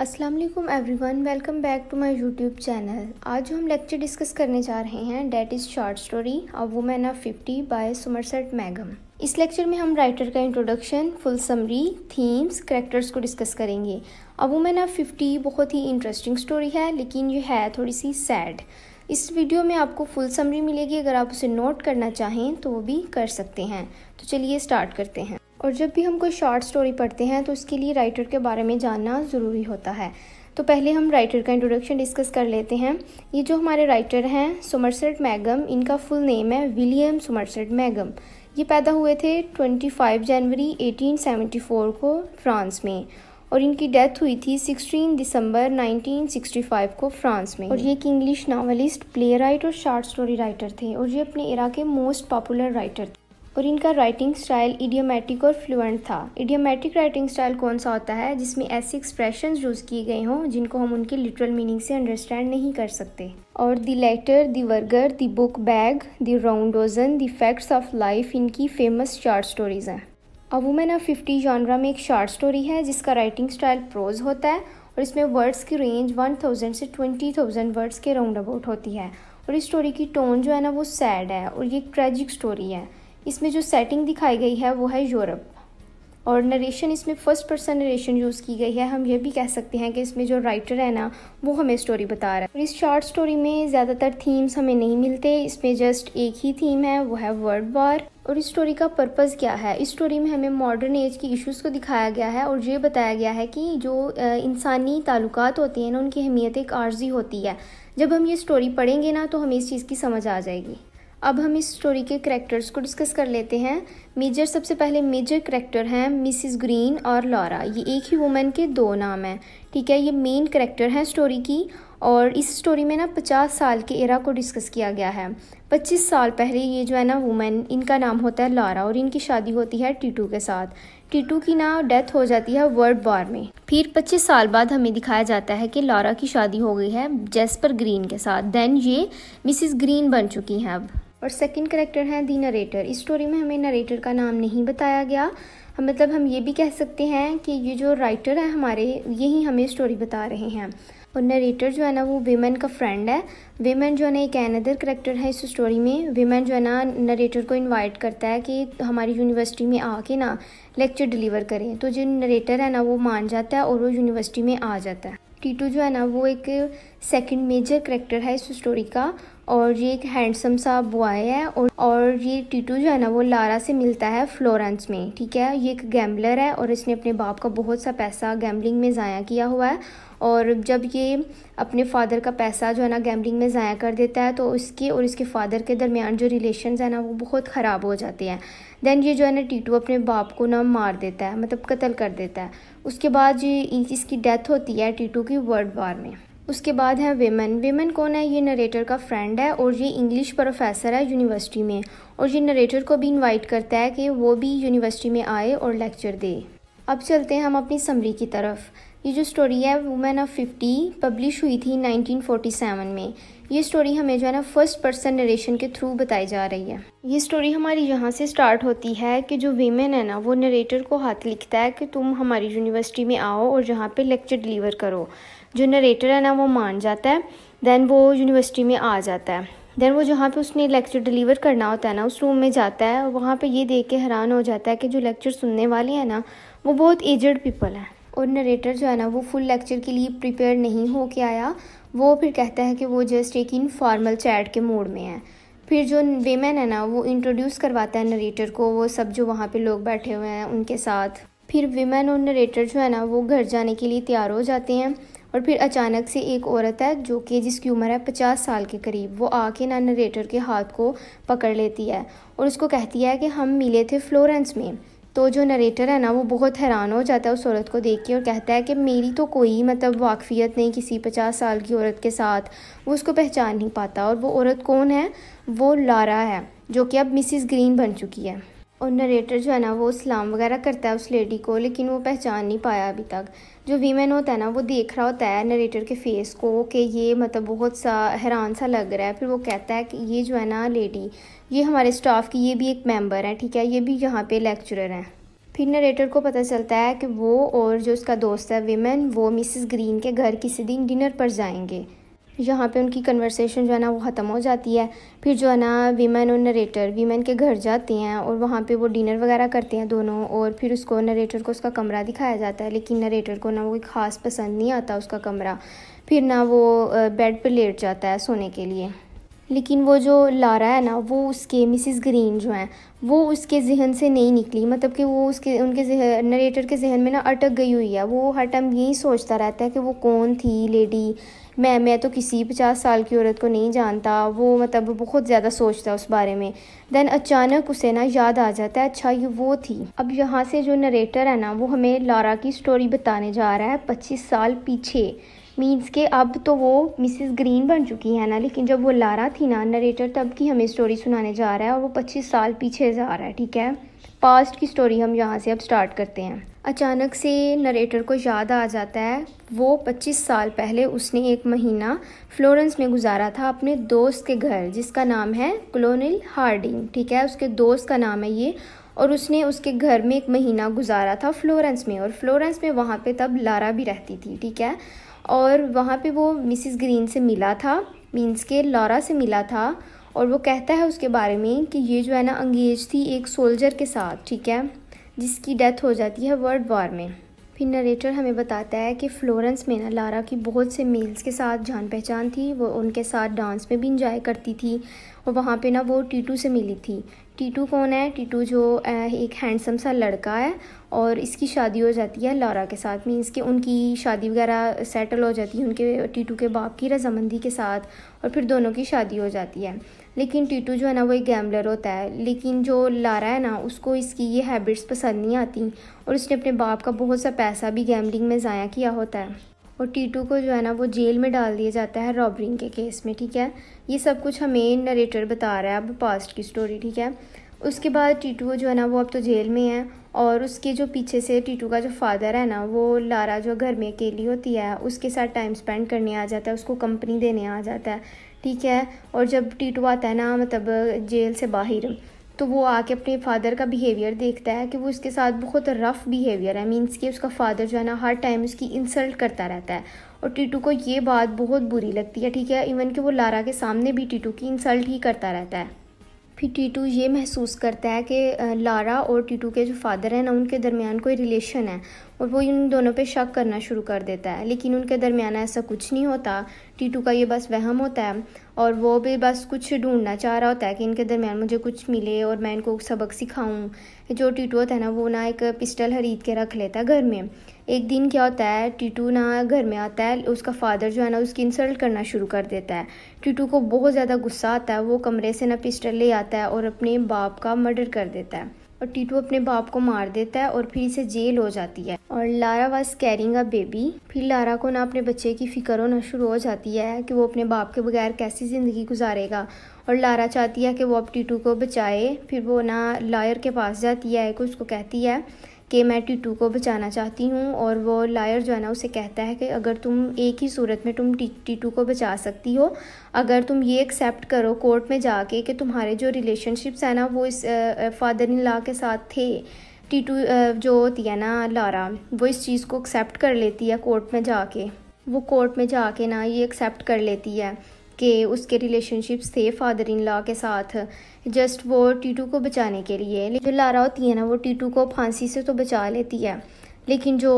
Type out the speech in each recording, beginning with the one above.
अस्सलाम वालेकुम everyone welcome back to my YouTube channel आज जो हम लेक्चर डिस्कस करने जा रहे हैं that is short story a women of fifty by Somerset मैगम इस लेक्चर में हम राइटर का introduction full summary themes characters को डिस्कस करेंगे अ वुमेन ऑफ फिफ्टी बहुत ही इंटरेस्टिंग स्टोरी है लेकिन ये है थोड़ी सी सैड इस वीडियो में आपको फुल समरी मिलेगी अगर आप उसे नोट करना चाहें तो वो भी कर सकते हैं तो चलिए स्टार्ट करते हैं और जब भी हम कोई शॉर्ट स्टोरी पढ़ते हैं तो उसके लिए राइटर के बारे में जानना ज़रूरी होता है तो पहले हम राइटर का इंट्रोडक्शन डिस्कस कर लेते हैं ये जो हमारे राइटर हैं सुमरसेट मैगम इनका फुल नेम है विलियम सुमरसेट मैगम ये पैदा हुए थे 25 जनवरी 1874 को फ्रांस में और इनकी डेथ हुई थी 16 दिसंबर 1965 को फ्रांस में और ये एक इंग्लिश नावलिस्ट प्ले राइट और शॉर्ट स्टोरी राइटर थे और ये अपने इरा के मोस्ट पॉपुलर राइटर थे और इनका राइटिंग स्टाइल इडियोमेटिक और फ्लुएंट था इडियोमेटिक राइटिंग स्टाइल कौन सा होता है जिसमें ऐसे एक्सप्रेशन यूज़ किए गए हों जिनको हम उनके लिटरल मीनिंग से अंडरस्टैंड नहीं कर सकते और दी letter the verger the book bag the round dozen the facts of life इनकी फेमस शार्ट स्टोरीज़ हैं a women of fifty genre में एक शार्ट स्टोरी है जिसका राइटिंग स्टाइल प्रोज होता है और इसमें वर्ड्स की रेंज वन थाउजेंड से ट्वेंटी थाउजेंड वर्ड्स के राउंड अबाउट होती है और इस स्टोरी की टोन जो है ना वो सैड है और ये एक ट्रेजिक स्टोरी है इसमें जो सेटिंग दिखाई गई है वो है यूरोप और नरेशन इसमें फ़र्स्ट पर्सन नरेशन यूज़ की गई है हम ये भी कह सकते हैं कि इसमें जो राइटर है ना वो हमें स्टोरी बता रहा है और इस शॉर्ट स्टोरी में ज़्यादातर थीम्स हमें नहीं मिलते इसमें जस्ट एक ही थीम है वो है वर्ड बार और इस स्टोरी का पर्पज़ क्या है इस स्टोरी में हमें मॉडर्न एज की इशूज़ को दिखाया गया है और ये बताया गया है कि जो इंसानी ताल्लुक होते हैं ना उनकी अहमियत एक आर्जी होती है जब हम ये स्टोरी पढ़ेंगे ना तो हमें इस चीज़ की समझ आ जाएगी अब हम इस स्टोरी के करेक्टर्स को डिस्कस कर लेते हैं मेजर सबसे पहले मेजर करेक्टर हैं मिसिज ग्रीन और लॉरा ये एक ही वुमेन के दो नाम हैं ठीक है ये मेन करेक्टर हैं स्टोरी की और इस स्टोरी में ना पचास साल के एरा को डिस्कस किया गया है पच्चीस साल पहले ये जो है ना वुमेन इनका नाम होता है लॉरा और इनकी शादी होती है टीटू के साथ टीटू की ना डेथ हो जाती है वर्ल्ड वॉर में फिर 25 साल बाद हमें दिखाया जाता है कि लॉरा की शादी हो गई है जेस्पर ग्रीन के साथ देन ये मिसिज ग्रीन बन चुकी हैं अब और सेकंड करेक्टर है दी नरेटर इस स्टोरी में हमें नरेटर का नाम नहीं बताया गया हम मतलब हम ये भी कह सकते हैं कि ये जो राइटर है हमारे यही हमें स्टोरी बता रहे हैं और नरेटर जो है ना वो विमेन का फ्रेंड है वेमेन जो है ना एक अनदर करेक्टर है इस स्टोरी में वेमेन जो है ना नरेटर को इनवाइट करता है कि हमारी यूनिवर्सिटी में आके ना लेक्चर डिलीवर करें तो जो नरेटर है ना वो मान जाता है और वो यूनिवर्सिटी में आ जाता है टीटू जो है ना वो एक सेकंड मेजर करेक्टर है इस स्टोरी का और ये एक हैंडसम सा बॉय है और और ये टीटू जो है ना वो लारा से मिलता है फ्लोरेंस में ठीक है ये एक गैम्बलर है और इसने अपने बाप का बहुत सा पैसा गैम्बलिंग में ज़ाया किया हुआ है और जब ये अपने फादर का पैसा जो है ना गैम्बलिंग में ज़ाया कर देता है तो उसके और इसके फादर के दरमियान जो रिलेशन है ना वो बहुत ख़राब हो जाते हैं देन ये जो है ना टीटू अपने बाप को ना मार देता है मतलब कत्ल कर देता है उसके बाद जी इसकी डेथ होती है टीटू की वर्ल्ड वार में उसके बाद है वेमन वेमन कौन है ये नरेटर का फ्रेंड है और ये इंग्लिश प्रोफेसर है यूनिवर्सिटी में और ये नरेटर को भी इनवाइट करता है कि वो भी यूनिवर्सिटी में आए और लेक्चर दे अब चलते हैं हम अपनी समरी की तरफ ये जो स्टोरी है वुमेन ऑफ फिफ्टी पब्लिश हुई थी 1947 में ये स्टोरी हमें जो है ना फर्स्ट पर्सन नरेशन के थ्रू बताई जा रही है ये स्टोरी हमारी यहाँ से स्टार्ट होती है कि जो वीमेन है ना वो नरेटर को हाथ लिखता है कि तुम हमारी यूनिवर्सिटी में आओ और यहाँ पे लेक्चर डिलीवर करो जो नरेटर है ना वो मान जाता है दैन वो यूनिवर्सिटी में आ जाता है दैन वो जहाँ पे उसने लेक्चर डिलीवर करना होता है ना उस रूम में जाता है और वहाँ पे ये देख के हैरान हो जाता है कि जो लेक्चर सुनने वाले हैं ना वो बहुत एजड पीपल हैं और नरेटर जो है ना वो फुल लेक्चर के लिए प्रिपेयर नहीं हो के आया वो फिर कहता है कि वो जस्ट एक इनफॉर्मल चैट के मोड में है फिर जो वेमेन है ना वो इंट्रोड्यूस करवाता है नरेटर को वो सब जो वहाँ पे लोग बैठे हुए हैं उनके साथ फिर वेमेन और नरेटर जो है ना वो घर जाने के लिए तैयार हो जाते हैं और फिर अचानक से एक औरत है जो कि जिसकी उम्र है पचास साल के करीब वो आके ना नरेटर के हाथ को पकड़ लेती है और उसको कहती है कि हम मिले थे फ्लोरेंस में तो जो नरेटर है ना वो बहुत हैरान हो जाता है उस औरत को देख के और कहता है कि मेरी तो कोई मतलब वाकफियत नहीं किसी पचास साल की औरत के साथ वो उसको पहचान नहीं पाता और वो औरत कौन है वो लारा है जो कि अब मिसिस ग्रीन बन चुकी है और नरेटर जो है ना वो सलाम वगैरह करता है उस लेडी को लेकिन वो पहचान नहीं पाया अभी तक जो वीमेन होता है ना वो देख रहा होता है नरेटर के फेस को कि ये मतलब बहुत सा हैरान सा लग रहा है फिर वो कहता है कि ये जो है ना लेडी ये हमारे स्टाफ की ये भी एक मेम्बर है ठीक है ये भी यहाँ पर लेक्चरर हैं फिर नरेटर को पता चलता है कि वो और जो उसका दोस्त है वीमेन वो मिसिस ग्रीन के घर किसी दिन डिनर पर जाएंगे यहाँ पे उनकी कन्वर्सेशन जो है ना वो ख़त्म हो जाती है फिर जो है ना वीमेन और नरेटर वीमेन के घर जाते हैं और वहाँ पे वो डिनर वगैरह करते हैं दोनों और फिर उसको नरेटर को उसका कमरा दिखाया जाता है लेकिन नरेटर को ना वो कोई ख़ास पसंद नहीं आता उसका कमरा फिर ना वो बेड पर लेट जाता है सोने के लिए लेकिन वो जो लारा है ना वो उसके मिसिस ग्रीन जो हैं वो उसके जहन से नहीं निकली मतलब कि वो उसके उनके जहन नरेटर के जहन में ना अटक गई हुई है वो हर टाइम यही सोचता रहता है कि वो कौन थी लेडी मैं मैं तो किसी पचास साल की औरत को नहीं जानता वो मतलब बहुत ज़्यादा सोचता उस बारे में देन अचानक उसे ना याद आ जाता है अच्छा ये वो थी अब यहाँ से जो नरेटर है ना वो हमें लारा की स्टोरी बताने जा रहा है पच्चीस साल पीछे मीन्स के अब तो वो मिसिस ग्रीन बन चुकी है ना लेकिन जब वो लारा थी ना नरेटर तब की हमें स्टोरी सुनाने जा रहा है और वो पच्चीस साल पीछे जा रहा है ठीक है पास्ट की स्टोरी हम यहाँ से अब स्टार्ट करते हैं अचानक से नरेटर को याद आ जाता है वो 25 साल पहले उसने एक महीना फ्लोरेंस में गुजारा था अपने दोस्त के घर जिसका नाम है क्लोनिल हार्डिंग ठीक है उसके दोस्त का नाम है ये और उसने उसके घर में एक महीना गुजारा था फ्लोरेंस में और फ्लोरेंस में वहाँ पे तब लारा भी रहती थी ठीक है और वहाँ पे वो मिसिस ग्रीन से मिला था मीन्स के लारा से मिला था और वो कहता है उसके बारे में कि ये जो है ना अंगेज थी एक सोल्जर के साथ ठीक है जिसकी डेथ हो जाती है वर्ल्ड वॉर में फिर नरेटर हमें बताता है कि फ्लोरेंस में ना लारा की बहुत से मेल्स के साथ जान पहचान थी वो उनके साथ डांस में भी इंजॉय करती थी और वहाँ पे ना वो टीटू से मिली थी टीटू कौन है टीटू जो एक हैंडसम सा लड़का है और इसकी शादी हो जाती है लारा के साथ मीन्स कि उनकी शादी वगैरह सेटल हो जाती है उनके टीटू के बाप की रजामंदी के साथ और फिर दोनों की शादी हो जाती है लेकिन टीटू जो है ना वो एक गैम्बलर होता है लेकिन जो लारा है ना उसको इसकी ये हैबिट्स पसंद नहीं आती और उसने अपने बाप का बहुत सा पैसा भी गैम्बलिंग में ज़ाया किया होता है और टीटू को जो है ना वो जेल में डाल दिया जाता है रॉबरिंग के केस में ठीक है ये सब कुछ हमें नरेटर बता रहा है अब पास्ट की स्टोरी ठीक है उसके बाद टीटू जो है ना वो अब तो जेल में है और उसके जो पीछे से टीटू का जो फादर है ना वो लारा जो घर में अकेली होती है उसके साथ टाइम स्पेंड करने आ जाता है उसको कंपनी देने आ जाता है ठीक है और जब टीटू आता है ना मतलब जेल से बाहर तो वो आके अपने फादर का बिहेवियर देखता है कि वो उसके साथ बहुत रफ़ बिहेवियर है मीन्स कि उसका फादर जो है ना हर टाइम उसकी इंसल्ट करता रहता है और टीटू को ये बात बहुत बुरी लगती है ठीक है इवन कि वो लारा के सामने भी टीटू की इंसल्ट ही करता रहता है फिर टीटू ये महसूस करता है कि लारा और टीटू के जो फादर हैं ना उनके दरमियान कोई रिलेशन है और वो इन दोनों पे शक करना शुरू कर देता है लेकिन उनके दरमियान ऐसा कुछ नहीं होता टीटू का ये बस वहम होता है और वो भी बस कुछ ढूंढना चाह रहा होता है कि इनके दरमियान मुझे कुछ मिले और मैं इनको सबक सिखाऊँ जो टीटू होता है ना वो ना एक पिस्टल खरीद के रख लेता है घर में एक दिन क्या होता है टीटू ना घर में आता है उसका फादर जो है ना उसकी इंसल्ट करना शुरू कर देता है टीटू को बहुत ज़्यादा गुस्सा आता है वो कमरे से ना पिस्टल ले आता है और अपने बाप का मर्डर कर देता है और टीटू अपने बाप को मार देता है और फिर इसे जेल हो जाती है और Lara was carrying a baby फिर लारा को ना अपने बच्चे की फ़िक्र होना शुरू हो जाती है कि वो अपने बाप के बगैर कैसी ज़िंदगी गुजारेगा और लारा चाहती है कि वो अब टीटू को बचाए फिर वो ना लॉयर के पास जाती है कि उसको कहती है कि मैं टीटू को बचाना चाहती हूँ और वो लायर जो है ना उसे कहता है कि अगर तुम एक ही सूरत में तुम टीटू को बचा सकती हो अगर तुम ये एक्सेप्ट करो कोर्ट में जाके कि तुम्हारे जो रिलेशनशिप्स हैं ना वो इस फादर इन ला के साथ थे टीटू जो होती है ना लारा वो इस चीज़ को एक्सेप्ट कर लेती है कोर्ट में जाके वो कोर्ट में जाके ना ये एक्सेप्ट कर लेती है कि उसके रिलेशनशिप्स थे फादर इन लॉ के साथ जस्ट वो टीटू को बचाने के लिए जो लारा होती है ना वो टीटू को फांसी से तो बचा लेती है लेकिन जो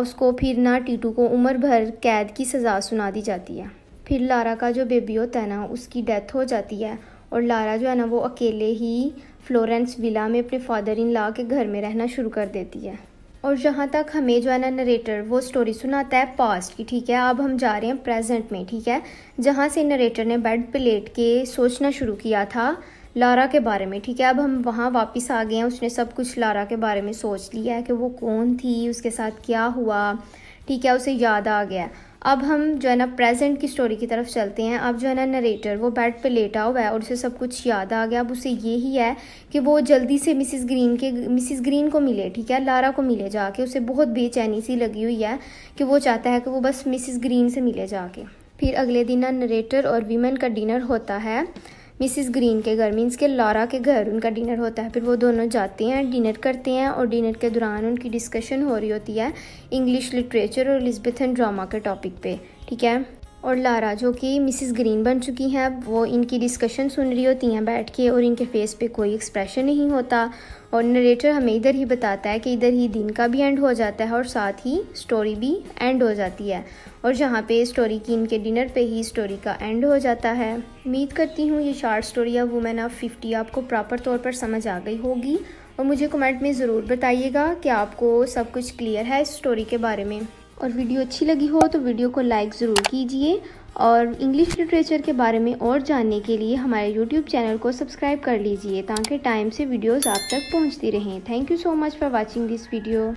उसको फिर ना टीटू को उम्र भर कैद की सज़ा सुना दी जाती है फिर लारा का जो बेबी होता है ना उसकी डेथ हो जाती है और लारा जो है ना वो अकेले ही फ्लोरेंस विला में अपने फादर इन लॉ के घर में रहना शुरू कर देती है और जहाँ तक हमें जो है ना नरेटर वो स्टोरी सुनाता है पास्ट की ठीक है अब हम जा रहे हैं प्रेजेंट में ठीक है जहाँ से नरेटर ने बेड पे लेट के सोचना शुरू किया था लारा के बारे में ठीक है अब हम वहाँ वापस आ गए हैं उसने सब कुछ लारा के बारे में सोच लिया है कि वो कौन थी उसके साथ क्या हुआ ठीक है उसे याद आ गया अब हम जो है ना प्रेजेंट की स्टोरी की तरफ चलते हैं अब जो है ना नरेटर वो बेड पे लेटा हुआ है और उसे सब कुछ याद आ गया अब उसे ये ही है कि वो जल्दी से मिसिस ग्रीन के मिसिस ग्रीन को मिले ठीक है लारा को मिले जाके उसे बहुत बेचैनी सी लगी हुई है कि वो चाहता है कि वो बस मिसिस ग्रीन से मिले जाके फिर अगले दिन ना नरेटर और वीमेन का डिनर होता है मिसिस ग्रीन के घर मीन्स के लॉरा के घर उनका डिनर होता है फिर वो दोनों जाते हैं डिनर करते हैं और डिनर के दौरान उनकी डिस्कशन हो रही होती है इंग्लिश लिटरेचर और एलिजथन ड्रामा के टॉपिक पे ठीक है और लारा जो कि मिसिस ग्रीन बन चुकी हैं अब वो इनकी डिस्कशन सुन रही होती हैं बैठ के और इनके फेस पे कोई एक्सप्रेशन नहीं होता और नरेटर हमें इधर ही बताता है कि इधर ही दिन का भी एंड हो जाता है और साथ ही स्टोरी भी एंड हो जाती है और जहाँ पे स्टोरी की इनके डिनर पे ही स्टोरी का एंड हो जाता है उम्मीद करती हूँ ये शार्ट स्टोरी या वुमेन ऑफ फिफ्टी आपको प्रॉपर तौर पर समझ आ गई होगी और मुझे कमेंट में ज़रूर बताइएगा कि आपको सब कुछ क्लियर है इस स्टोरी के बारे में और वीडियो अच्छी लगी हो तो वीडियो को लाइक ज़रूर कीजिए और इंग्लिश लिटरेचर के बारे में और जानने के लिए हमारे यूट्यूब चैनल को सब्सक्राइब कर लीजिए ताकि टाइम से वीडियोज़ आप तक पहुँचती रहें thank you so much for watching this video